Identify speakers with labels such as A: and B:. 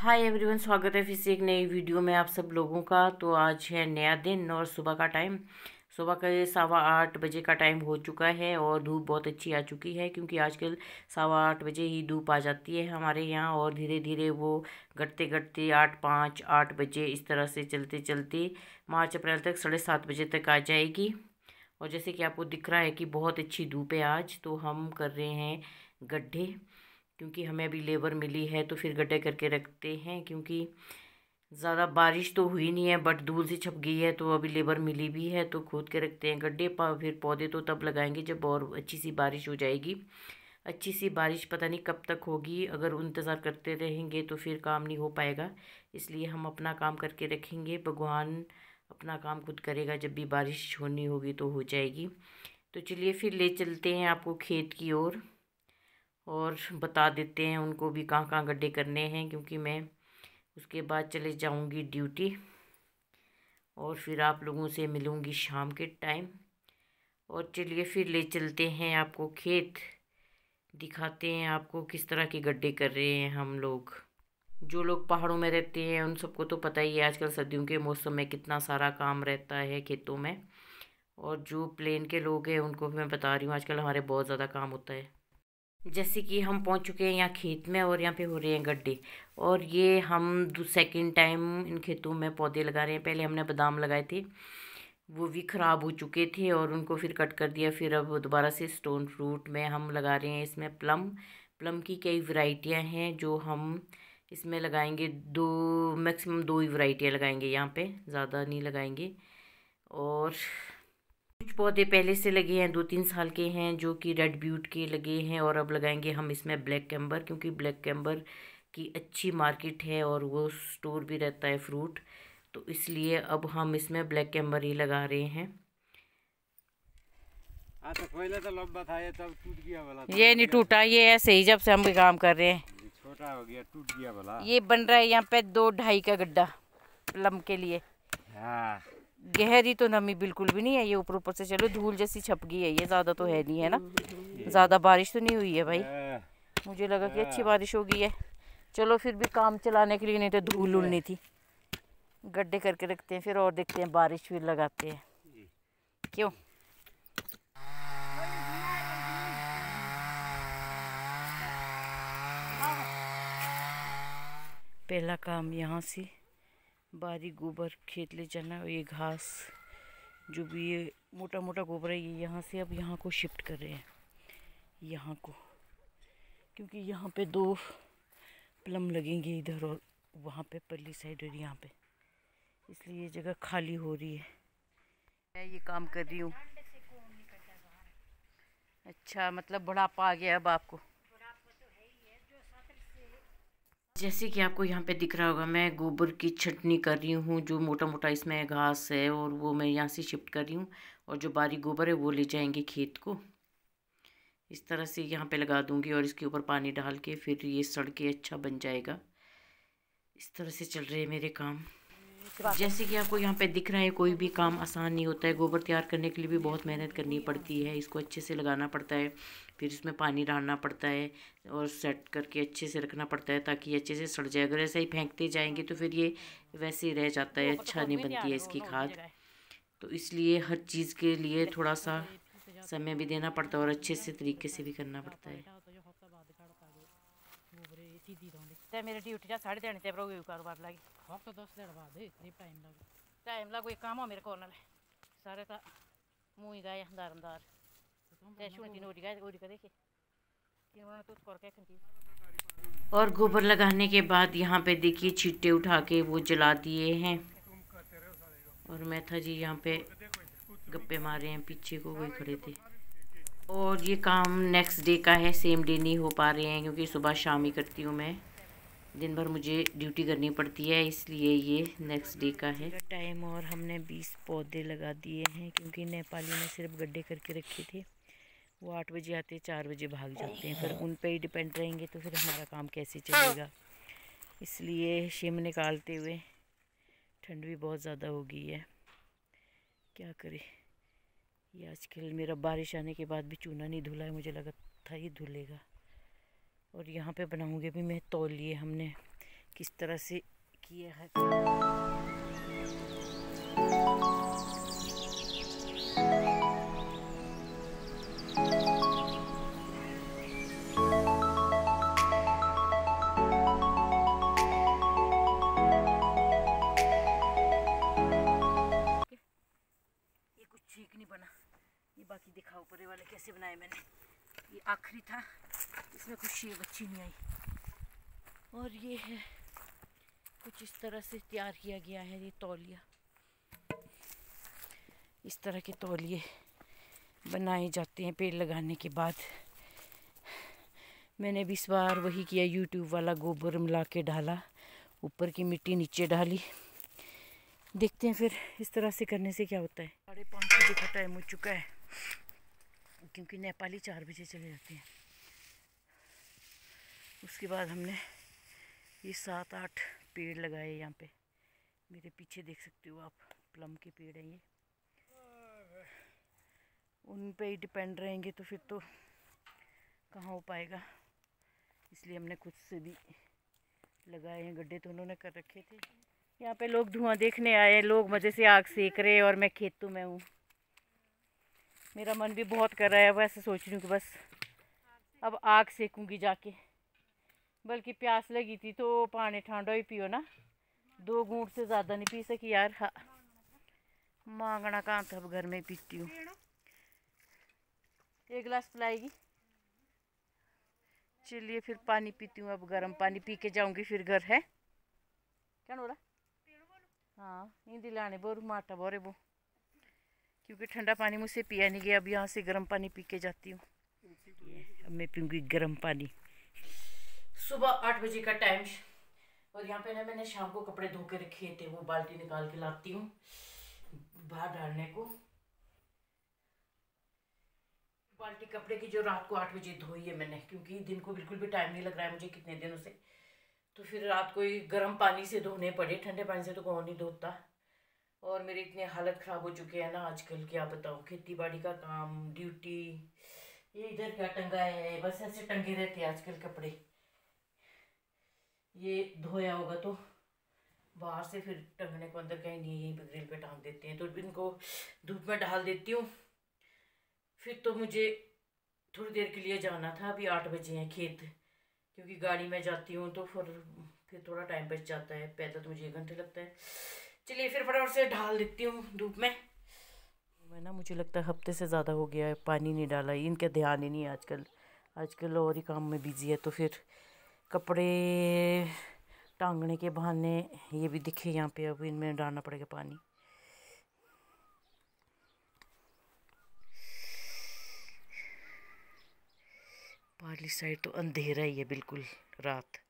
A: hi everyone स्वागत है फिर से एक नई वीडियो में आप सब लोगों का तो आज है नया दिन और सुबह का टाइम सुबह का सवा आठ बजे का टाइम हो चुका है और धूप बहुत अच्छी आ चुकी है क्योंकि आजकल सवा आठ बजे ही धूप आ जाती है हमारे यहाँ और धीरे धीरे वो घटते घटते आठ पाँच आठ बजे इस तरह से चलते चलते मार्च अप्रैल तक साढ़े सात बजे तक आ जाएगी और जैसे कि आपको दिख रहा है कि बहुत अच्छी धूप है आज तो हम कर रहे हैं गड्ढे क्योंकि हमें अभी लेबर मिली है तो फिर गड्ढे करके रखते हैं क्योंकि ज़्यादा बारिश तो हुई नहीं है बट धूल सी छप गई है तो अभी लेबर मिली भी है तो खोद के रखते हैं गड्ढे फिर पौधे तो तब लगाएंगे जब और अच्छी सी बारिश हो जाएगी अच्छी सी बारिश पता नहीं कब तक होगी अगर इंतज़ार करते रहेंगे तो फिर काम नहीं हो पाएगा इसलिए हम अपना काम करके रखेंगे भगवान अपना काम खुद करेगा जब भी बारिश होनी होगी तो हो जाएगी तो चलिए फिर ले चलते हैं आपको खेत की ओर और बता देते हैं उनको भी कहाँ कहाँ गड्ढे करने हैं क्योंकि मैं उसके बाद चले जाऊँगी ड्यूटी और फिर आप लोगों से मिलूँगी शाम के टाइम और चलिए फिर ले चलते हैं आपको खेत दिखाते हैं आपको किस तरह के गड्ढे कर रहे हैं हम लोग जो लोग पहाड़ों में रहते हैं उन सबको तो पता ही है आजकल सर्दियों के मौसम में कितना सारा काम रहता है खेतों में और जो प्लेन के लोग हैं उनको भी मैं बता रही हूँ आजकल हमारे बहुत ज़्यादा काम होता है जैसे कि हम पहुंच चुके हैं यहाँ खेत में और यहाँ पे हो रहे हैं गड्ढे और ये हम सेकेंड टाइम इन खेतों में पौधे लगा रहे हैं पहले हमने बादाम लगाए थे वो भी ख़राब हो चुके थे और उनको फिर कट कर दिया फिर अब दोबारा से स्टोन फ्रूट में हम लगा रहे हैं इसमें प्लम प्लम की कई वराइटियाँ हैं जो हम इसमें लगाएंगे दो मैक्सिमम दो ही वराइटियाँ लगाएंगे यहाँ पे ज़्यादा नहीं लगाएंगे और पौधे पहले से लगे हैं दो तीन साल के हैं जो कि रेड ब्यूट के लगे हैं और अब लगाएंगे हम इसमें ब्लैक कैम्बर क्योंकि ब्लैक कैम्बर की अच्छी मार्केट है और वो स्टोर भी रहता है फ्रूट तो इसलिए अब हम इसमें ब्लैक कैम्बर ही लगा रहे हैं हाँ, तो तो ये नहीं टूटा ये ऐसे ही जब से हम काम कर रहे हैं छोटा हो गया टूट गया ये बन रहा है यहाँ पे दो ढाई का गड्ढा प्लम के लिए हाँ गहरी तो नमी बिल्कुल भी नहीं है ये ऊपर ऊपर से चलो धूल जैसी छप गई है ये ज़्यादा तो है नहीं है ना ज़्यादा बारिश तो नहीं हुई है भाई मुझे लगा कि अच्छी बारिश हो गई है चलो फिर भी काम चलाने के लिए नहीं तो धूल उड़नी थी गड्ढे करके रखते हैं फिर और देखते हैं बारिश फिर लगाते हैं क्यों पहला काम यहाँ से बारी गोबर खेत ले जाना और ये घास जो भी ये मोटा मोटा गोबर है ये यहाँ से अब यहाँ को शिफ्ट कर रहे हैं यहाँ को क्योंकि यहाँ पे दो प्लम लगेंगे इधर और वहाँ पे पल्ली साइड और यहाँ पे इसलिए ये जगह खाली हो रही है मैं ये काम कर रही हूँ अच्छा मतलब बुढ़ापा आ गया अब आपको जैसे कि आपको यहाँ पे दिख रहा होगा मैं गोबर की छटनी कर रही हूँ जो मोटा मोटा इसमें घास है और वो मैं यहाँ से शिफ्ट कर रही हूँ और जो बारी गोबर है वो ले जाएंगे खेत को इस तरह से यहाँ पे लगा दूँगी और इसके ऊपर पानी डाल के फिर ये सड़के अच्छा बन जाएगा इस तरह से चल रहे मेरे काम जैसे कि आपको यहाँ पे दिख रहा है कोई भी काम आसान नहीं होता है गोबर तैयार करने के लिए भी बहुत मेहनत करनी पड़ती है इसको अच्छे से लगाना पड़ता है फिर इसमें पानी डालना पड़ता है और सेट करके अच्छे से रखना पड़ता है ताकि अच्छे से सड़ जाए अगर ऐसे ही फेंकते जाएंगे तो फिर ये वैसे ही रह जाता है अच्छा नहीं बनती है इसकी खाद तो इसलिए हर चीज़ के लिए थोड़ा सा समय भी देना पड़ता है और अच्छे से तरीके से भी करना पड़ता है ते मेरी ड्यूटी जा साढ़े दिन ते भरोगी कारोबार लागी हक तो दस दिन बाद इतनी टाइम लगे टाइम लगो एक काम हो मेरे कॉर्नर सारे तो मुँह ही गए दारमदार ते शुंडी नोरी गए और देखिए उन्होंने और गोबर लगाने के बाद यहाँ पे देखिए छिट्टे उठा के वो जला दिए हैं और मैथा जी यहाँ पे गप्पे मारे हैं पीछे को वही खड़े थे और ये काम नेक्स्ट डे का है सेम डे नहीं हो पा रहे हैं क्योंकि सुबह शाम ही करती हूँ मैं दिन भर मुझे ड्यूटी करनी पड़ती है इसलिए ये नेक्स्ट डे का है टाइम और हमने बीस पौधे लगा दिए हैं क्योंकि नेपाली ने सिर्फ गड्ढे करके रखे थे वो आठ बजे आते चार बजे भाग जाते हैं फिर उन पर ही डिपेंड रहेंगे तो फिर हमारा काम कैसे चलेगा इसलिए शिम निकालते हुए ठंड भी बहुत ज़्यादा हो गई है क्या करें ये आजकल मेरा बारिश आने के बाद भी चूना नहीं धुला है मुझे लगा था ये धुलेगा और यहाँ पे बनाऊंगी अभी मैं तौलिए हमने किस तरह से किया है ये कुछ ठीक नहीं बना ये बाकी दिखा ऊपर वाले कैसे बनाए मैंने ये आखिरी था इसमें कुछ ये बच्ची नहीं आई और ये है कुछ इस तरह से तैयार किया गया है ये तौलिया इस तरह के तौलिए बनाए जाते हैं पेड़ लगाने के बाद मैंने भी इस बार वही किया यूट्यूब वाला गोबर मिला के डाला ऊपर की मिट्टी नीचे डाली देखते हैं फिर इस तरह से करने से क्या होता है साढ़े पाँच बजे का टाइम हो चुका है क्योंकि नेपाली चार बजे चले जाते हैं उसके बाद हमने ये सात आठ पेड़ लगाए यहाँ पे मेरे पीछे देख सकते हो आप प्लम के पेड़ हैं ये उन पे ही डिपेंड रहेंगे तो फिर तो कहाँ हो पाएगा इसलिए हमने खुद से भी लगाए हैं गड्ढे तो उन्होंने कर रखे थे यहाँ पे लोग धुआं देखने आए लोग मज़े से आग सेक रहे और मैं खेतों में हूँ मेरा मन भी बहुत कर रहा है वैसे सोच रही हूँ कि बस अब आग सेकूँगी जाके बल्कि प्यास लगी थी तो पानी ठंडा ही पियो ना दो घूट से ज़्यादा नहीं पी सकी यार हाँ मांगना काम था अब घर में पीती हूँ एक गिलास पिलाएगी चलिए फिर पानी पीती हूँ अब गर्म पानी पी के जाऊँगी फिर घर है क्या बोला हाँ हिंदी लाने बोरू माटा बोरे वो क्योंकि ठंडा पानी मुझसे पिया नहीं गया अब यहाँ से गर्म पानी पी के जाती हूँ अब मैं पीऊँगी गर्म पानी सुबह आठ बजे का टाइम और यहाँ पे ना मैंने शाम को कपड़े धो के रखे थे वो बाल्टी निकाल के लाती हूँ बाहर डालने को बाल्टी कपड़े की जो रात को आठ बजे धोई है मैंने क्योंकि दिन को बिल्कुल भी टाइम नहीं लग रहा है मुझे कितने दिनों से तो फिर रात को ही गर्म पानी से धोने पड़े ठंडे पानी से तो कौन नहीं धोता और मेरे इतने हालत ख़राब हो चुके हैं ना आजकल क्या बताओ खेती बाड़ी का काम ड्यूटी ये इधर क्या टंगा है बस ऐसे टंगे रहते हैं आजकल कपड़े ये धोया होगा तो बाहर से फिर टंगने को अंदर कहीं नहीं यहीं पर ग्रिल पे टांग देते हैं तो इनको धूप में डाल देती हूँ फिर तो मुझे थोड़ी देर के लिए जाना था अभी आठ बजे हैं खेत क्योंकि गाड़ी में जाती हूँ तो फिर फिर थोड़ा टाइम बच जाता है पैदल तो मुझे एक घंटे लगता है चलिए फिर फटाफट से ढाल देती हूँ धूप में मैं ना मुझे लगता है हफ्ते से ज़्यादा हो गया है पानी नहीं डाला इनका ध्यान ही नहीं आजकल आजकल और ही काम में बिजी है तो फिर कपड़े टांगने के बहाने ये भी दिखे यहाँ पे अब इनमें डालना पड़ेगा पानी पाली साइड तो अंधेरा ही है बिल्कुल रात